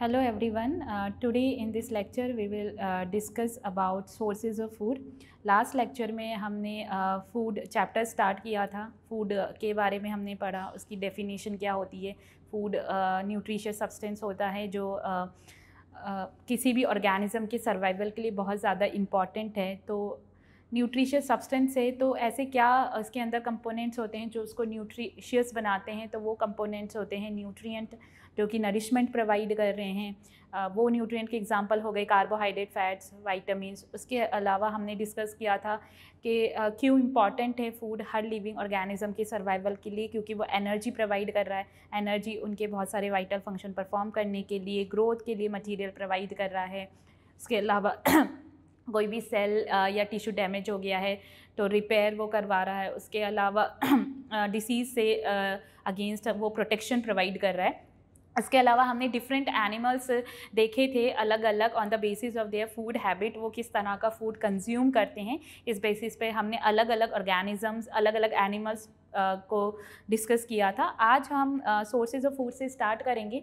Hello everyone. Uh, today in this lecture we will uh, discuss about sources of food. Last lecture में हमने food chapter start किया था food के बारे में हमने पढ़ा उसकी definition क्या होती है food uh, nutritious substance होता है जो uh, uh, किसी भी organism के survival के लिए बहुत ज़्यादा important है तो न्यूट्रिशियस सब्सटेंस है तो ऐसे क्या इसके अंदर कंपोनेंट्स होते हैं जो उसको न्यूट्रिशियस बनाते हैं तो वो कंपोनेंट्स होते हैं न्यूट्रिएंट जो कि नरिशमेंट प्रोवाइड कर रहे हैं वो न्यूट्रिएंट के एग्जांपल हो गए कार्बोहाइड्रेट फैट्स वाइटामस उसके अलावा हमने डिस्कस किया था कि क्यों इम्पॉर्टेंट है फूड हर लिविंग ऑर्गेनिज्म के सर्वाइवल के लिए क्योंकि वो एनर्जी प्रोवाइड कर रहा है एनर्जी उनके बहुत सारे वाइटल फंक्शन परफॉर्म करने के लिए ग्रोथ के लिए मटीरियल प्रोवाइड कर रहा है उसके अलावा कोई भी सेल या टिश्यू डैमेज हो गया है तो रिपेयर वो करवा रहा है उसके अलावा डिसीज़ से अगेंस्ट वो प्रोटेक्शन प्रोवाइड कर रहा है इसके अलावा हमने डिफरेंट एनिमल्स देखे थे अलग अलग on the basis of their food habit वो किस तरह का फूड कंज्यूम करते हैं इस बेसिस पे हमने अलग अलग ऑर्गेनिजम्स अलग अलग एनिमल्स को डिस्कस किया था आज हम सोर्सेज ऑफ फूड से स्टार्ट करेंगे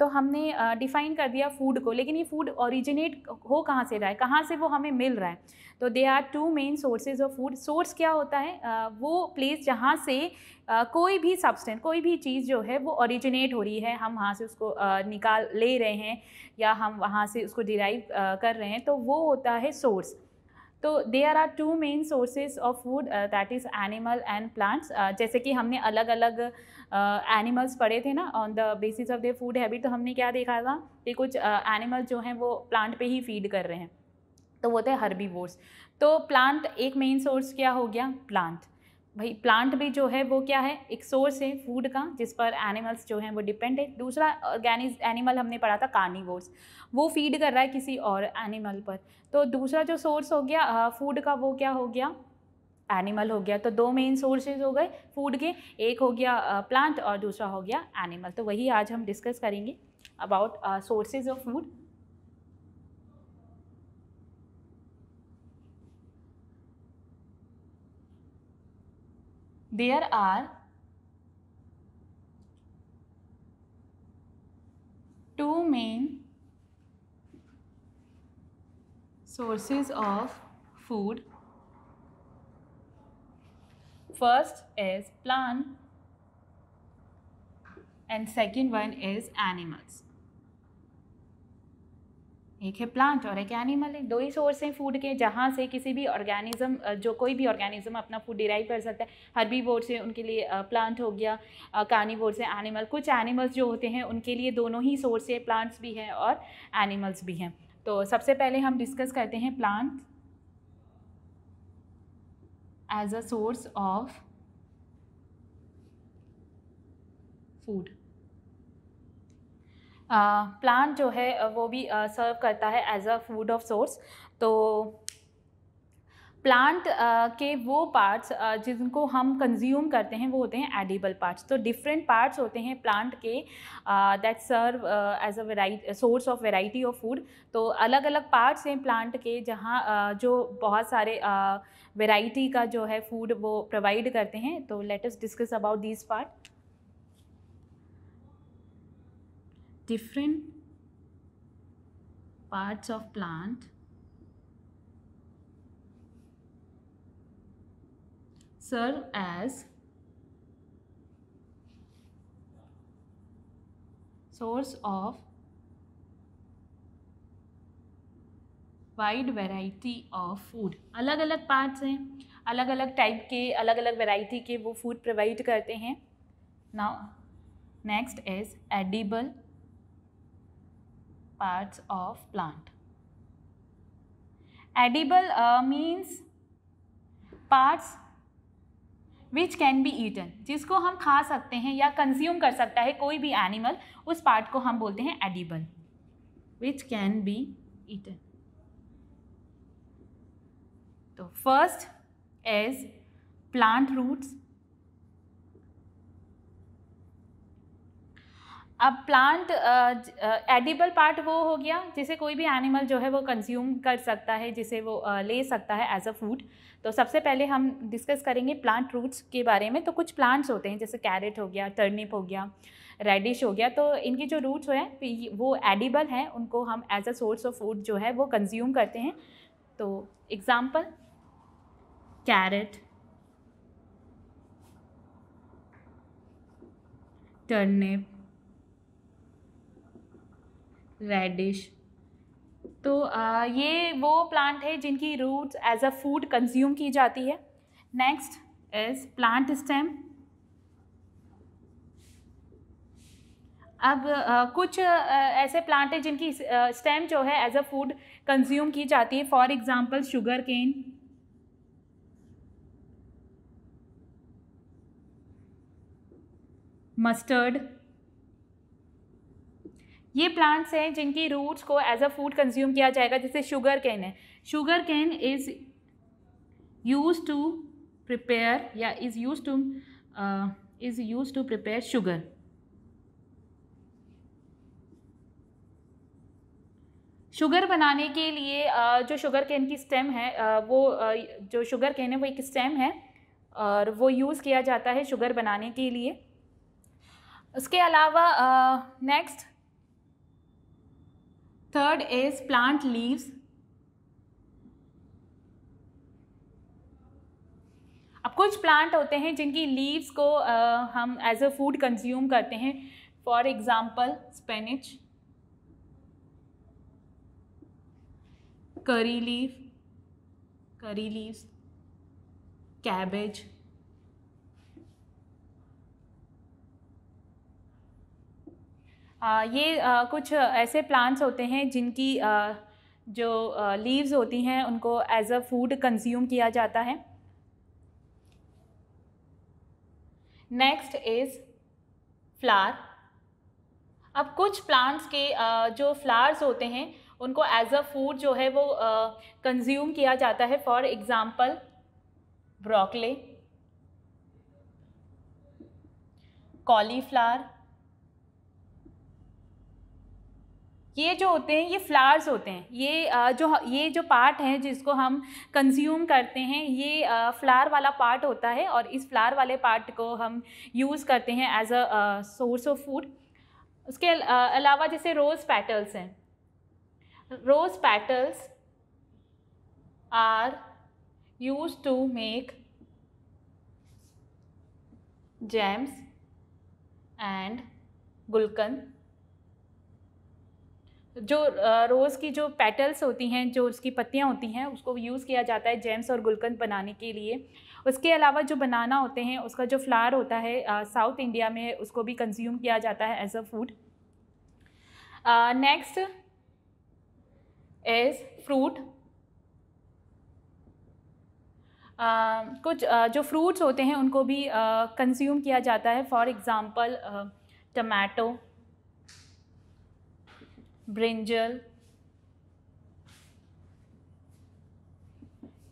तो हमने डिफ़ाइन कर दिया फूड को लेकिन ये फूड ओरिजिनेट हो कहाँ से रहा है कहाँ से वो हमें मिल रहा है तो they are two main sources of food source क्या होता है वो प्लेस जहाँ से कोई भी सब्सटेंट कोई भी चीज़ जो है वो ओरिजिनेट हो रही है हम वहाँ से उसको निकाल ले रहे हैं या हम वहाँ से उसको डिराइव कर रहे हैं तो वो होता है सोर्स तो there are two main sources of food that is animal and plants जैसे कि हमने अलग अलग एनिमल्स uh, पढ़े थे ना on the basis of their food habit तो हमने क्या देखा था कि कुछ एनिमल uh, जो हैं वो प्लांट पे ही फीड कर रहे हैं तो वो थे हर्बीवोर्स तो प्लांट एक मेन सोर्स क्या हो गया प्लांट भाई प्लांट भी जो है वो क्या है एक सोर्स है फूड का जिस पर एनिमल्स जो हैं वो डिपेंड है दूसरा ऑर्गेनिज एनिमल हमने पढ़ा था कार्निवोर्स वो फीड कर रहा है किसी और एनिमल पर तो दूसरा जो सोर्स हो गया फूड का वो क्या हो गया एनिमल हो गया तो दो मेन सोर्सेज हो गए फूड के एक हो गया प्लांट और दूसरा हो गया एनिमल तो वही आज हम डिस्कस करेंगे about sources of food there are two main sources of food first is plant and second one is animals एक है प्लांट और एक एनिमल है दो ही सोर्स हैं फूड के जहाँ से किसी भी ऑर्गेनिज्म जो कोई भी ऑर्गेनिज्म अपना फूड डिराइव कर सकता है हर्बी बोर्ड से उनके लिए प्लांट हो गया कानी से एनिमल कुछ एनिमल्स जो होते हैं उनके लिए दोनों ही सोर्स है प्लांट्स भी हैं और एनिमल्स भी हैं तो सबसे पहले हम डिस्कस करते हैं plant as a source of food plant जो है वो भी सर्व करता है एज तो अ फूड ऑफ सोर्स तो प्लांट के वो पार्ट्स जिनको हम कंज्यूम करते हैं वो होते हैं एडिबल पार्ट्स तो डिफरेंट पार्ट्स होते हैं प्लांट के that serve as a variety source of variety of food तो अलग अलग पार्ट्स हैं प्लांट के जहाँ uh, जो बहुत सारे वेराइटी uh, का जो है फूड वो प्रोवाइड करते हैं तो let us discuss about this part different parts of plant serve as source of wide variety of food अलग अलग parts हैं अलग अलग type के अलग अलग variety के वो food provide करते हैं now next is edible parts of plant. Edible uh, means parts which can be eaten जिसको हम खा सकते हैं या कंज्यूम कर सकता है कोई भी एनिमल उस पार्ट को हम बोलते हैं edible which can be eaten तो फर्स्ट इज प्लांट रूट्स अब प्लांट एडिबल पार्ट वो हो गया जिसे कोई भी एनिमल जो है वो कंज्यूम कर सकता है जिसे वो uh, ले सकता है एज अ फूड तो सबसे पहले हम डिस्कस करेंगे प्लांट रूट्स के बारे में तो कुछ प्लांट्स होते हैं जैसे कैरेट हो गया टर्निप हो गया रेडिश हो गया तो इनके जो रूट्स हैं वो एडिबल हैं उनको हम as a source of food जो है वो कंज्यूम करते हैं तो एग्ज़ाम्पल कैरेट टर्निप रेडिश तो आ, ये वो प्लांट है जिनकी roots as a food consume की जाती है नेक्स्ट इज प्लांट स्टेम अब आ, कुछ आ, ऐसे प्लांट हैं जिनकी स्टेम जो है एज अ फूड कंज्यूम की जाती है for example sugarcane mustard ये प्लांट्स हैं जिनकी रूट्स को एज अ फूड कंज्यूम किया जाएगा जैसे शुगर कैन है sugarcane is use to prepare या is use to is use to prepare sugar sugar बनाने के लिए uh, जो शुगर कैन की स्टेम है uh, वो uh, जो शुगर कैन है वो एक स्टेम है और वो यूज़ किया जाता है शुगर बनाने के लिए उसके अलावा next third is plant leaves अब कुछ प्लांट होते हैं जिनकी लीव्स को आ, हम एज अ फूड कंज्यूम करते हैं फॉर एग्ज़ाम्पल स्पेनिच करी लीव करी लीव्स कैबेज ये कुछ ऐसे प्लांट्स होते हैं जिनकी जो लीव्स होती हैं उनको एज अ फूड कंज्यूम किया जाता है नेक्स्ट इज़ फ्लार अब कुछ प्लांट्स के जो फ्लावर्स होते हैं उनको एज अ फूड जो है वो कंज्यूम किया जाता है फॉर एग्ज़ाम्पल ब्रोकली कॉलीफ्लावर ये जो होते हैं ये फ्लावर्स होते हैं ये जो ये जो पार्ट है जिसको हम कंज्यूम करते हैं ये फ्लावर वाला पार्ट होता है और इस फ्लावर वाले पार्ट को हम यूज़ करते हैं as a source of food उसके अलावा जैसे रोज़ पैटल्स हैं rose petals are use to make jams and gulkand जो रोज़ की जो पेटल्स होती हैं जो उसकी पत्तियाँ होती हैं उसको यूज़ किया जाता है जेम्स और गुलकंद बनाने के लिए उसके अलावा जो बनाना होते हैं उसका जो फ्लावर होता है साउथ इंडिया में उसको भी कंज्यूम किया जाता है as a food next as fruit Uh, कुछ uh, जो फ्रूट्स होते हैं उनको भी कंज्यूम uh, किया जाता है फॉर एग्ज़ाम्पल टमाटो ब्रिंजल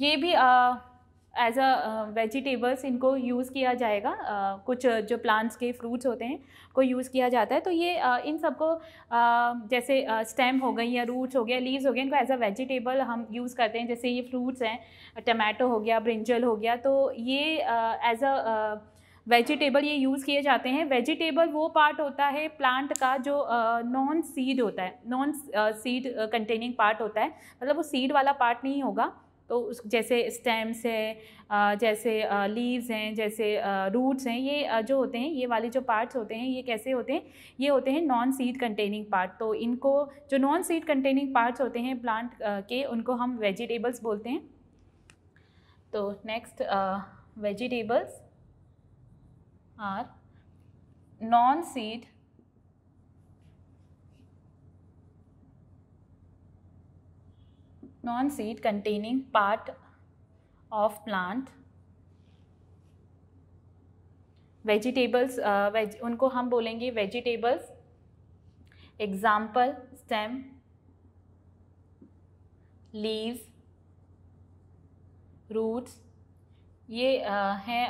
ये भी एज अ वेजिटेबल्स इनको यूज़ किया जाएगा uh, कुछ जो प्लांट्स के फ्रूट्स होते हैं को यूज़ किया जाता है तो ये uh, इन सबको uh, जैसे स्टेम uh, हो गई या रूट्स हो गया लीव्स हो गए इनको एज अ वेजिटेबल हम यूज़ करते हैं जैसे ये फ्रूट्स हैं टमाटो हो गया ब्रिंजल हो गया तो ये एज uh, अ वेजिटेबल ये यूज़ किए जाते हैं वेजिटेबल वो पार्ट होता है प्लांट का जो नॉन सीड होता है नॉन सीड कंटेनिंग पार्ट होता है मतलब वो सीड वाला पार्ट नहीं होगा तो उस जैसे स्टेम्स है जैसे लीव्स हैं जैसे रूट्स हैं ये जो होते हैं ये वाले जो पार्ट्स होते हैं ये कैसे होते हैं ये होते हैं नॉन सीड कंटेनिंग पार्ट तो इनको जो नॉन सीड कंटेनिंग पार्ट्स होते हैं प्लांट के उनको हम वेजिटेबल्स बोलते हैं तो next vegetables are non seed non seed containing part of plant vegetables veg uh, उनको हम बोलेंगे vegetables example stem leaves roots ये uh, हैं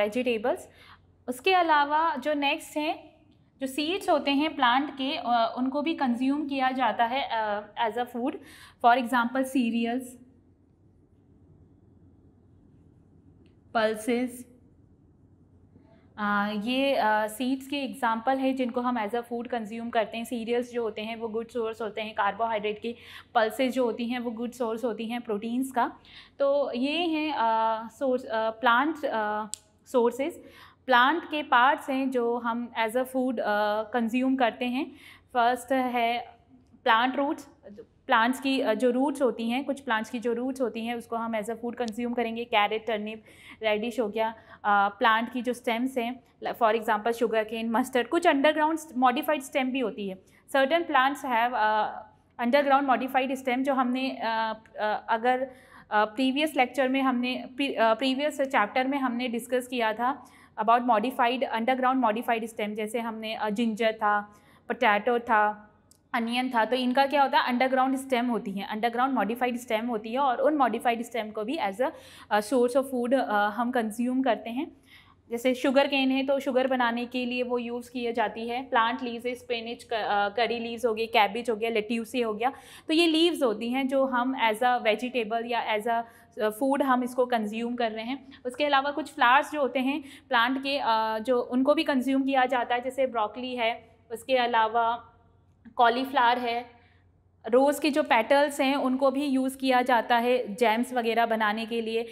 वेजिटेबल्स uh, उसके अलावा जो नेक्स्ट हैं जो सीड्स होते हैं प्लांट के उनको भी कंज्यूम किया जाता है as a food for example cereals pulses ये सीड्स के एग्ज़ाम्पल है जिनको हम एज अ फूड कंज्यूम करते हैं सीरियल्स जो होते हैं वो गुड सोर्स होते हैं कार्बोहाइड्रेट के पल्सेस जो होती हैं वो गुड सोर्स होती हैं प्रोटीन्स का तो ये हैं सोर्स प्लांट सोर्सेज प्लांट के पार्ट्स हैं जो हम एज अ फूड कंज्यूम करते हैं फर्स्ट है प्लांट रूट्स प्लांट्स की uh, जो रूट्स होती हैं कुछ प्लांट्स की जो रूट्स होती हैं उसको हम एज अ फूड कंज्यूम करेंगे कैरेट टर्निप रेडिश हो गया प्लांट uh, की जो स्टेम्स हैं for example sugarcane mustard कुछ अंडरग्राउंड मॉडिफाइड स्टेम भी होती है certain plants have underground modified stem जो हमने uh, uh, अगर प्रीवियस लेक्चर में हमने प्रीवियस चैप्टर में हमने डिस्कस किया था about modified underground modified stem जैसे हमने जिंजर था पटैटो था अनियन था तो इनका क्या होता है अंडरग्राउंड स्टेम होती है अंडरग्राउंड मॉडिफाइड स्टेम होती है और उन मॉडिफाइड स्टेम को भी as a source of food हम कंज्यूम करते हैं जैसे शुगर केन है तो शुगर बनाने के लिए वो यूज़ किया जाती है प्लांट लीव्स है स्पिनिच करी लीव्स हो गई कैबिज हो गया लेट्यूसी हो गया तो ये लीव्स होती हैं जो हम एज अ वेजिटेबल या एज अ फूड हम इसको कंज्यूम कर रहे हैं उसके अलावा कुछ फ्लावर्स जो होते हैं प्लांट के जो उनको भी कंज्यूम किया जाता है जैसे ब्रोकली है उसके अलावा कॉलीफ्लावर है रोज़ के जो पेटल्स हैं उनको भी यूज़ किया जाता है जैम्स वगैरह बनाने के लिए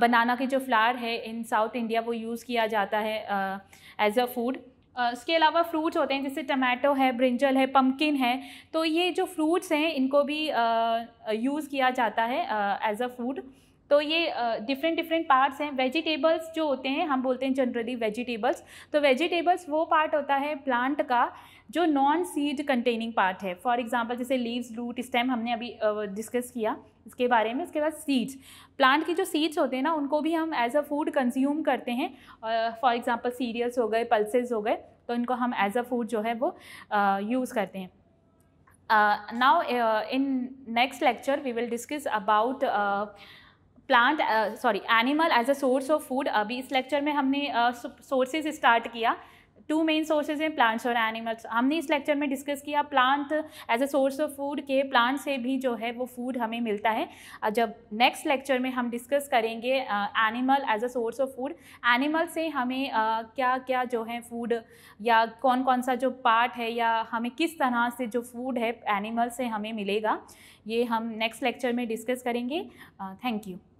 बनाना के जो फ्लावर है इन साउथ इंडिया वो यूज़ किया जाता है एज अ फूड इसके अलावा फ्रूट्स होते हैं जैसे टमाटो है ब्रिंजल है पम्पकिन है तो ये जो फ्रूट्स हैं इनको भी यूज़ किया जाता है एज अ फूड तो ये डिफरेंट डिफरेंट पार्ट्स हैं वेजिटेबल्स जो होते हैं हम बोलते हैं जनरली वेजिटेबल्स तो वेजिटेबल्स वो पार्ट होता है प्लांट का जो नॉन सीड कंटेनिंग पार्ट है फॉर एग्जाम्पल जैसे लीव्स रूट स्टेम हमने अभी डिस्कस किया इसके बारे में इसके बाद सीड्स प्लांट की जो सीड्स होते हैं ना उनको भी हम एज अ फूड कंज्यूम करते हैं फॉर एग्जांपल सीरियल्स हो गए पल्सेस हो गए तो इनको हम एज अ फूड जो है वो यूज़ करते हैं now in next lecture we will discuss about plant sorry animal as a source of food अभी इस लेक्चर में हमने सोर्सेज uh, स्टार्ट किया टू मेन सोर्सेज हैं प्लांट्स और एनिमल्स हमने इस लेक्चर में डिस्कस किया plant as a source of food के प्लांट से भी जो है वो फूड हमें मिलता है जब नेक्स्ट लेक्चर में हम डिस्कस करेंगे animal as a source of food animal से हमें uh, क्या क्या जो है फूड या कौन कौन सा जो पार्ट है या हमें किस तरह से जो फूड है एनिमल से हमें मिलेगा ये हम नेक्स्ट लेक्चर में डिस्कस करेंगे थैंक uh, यू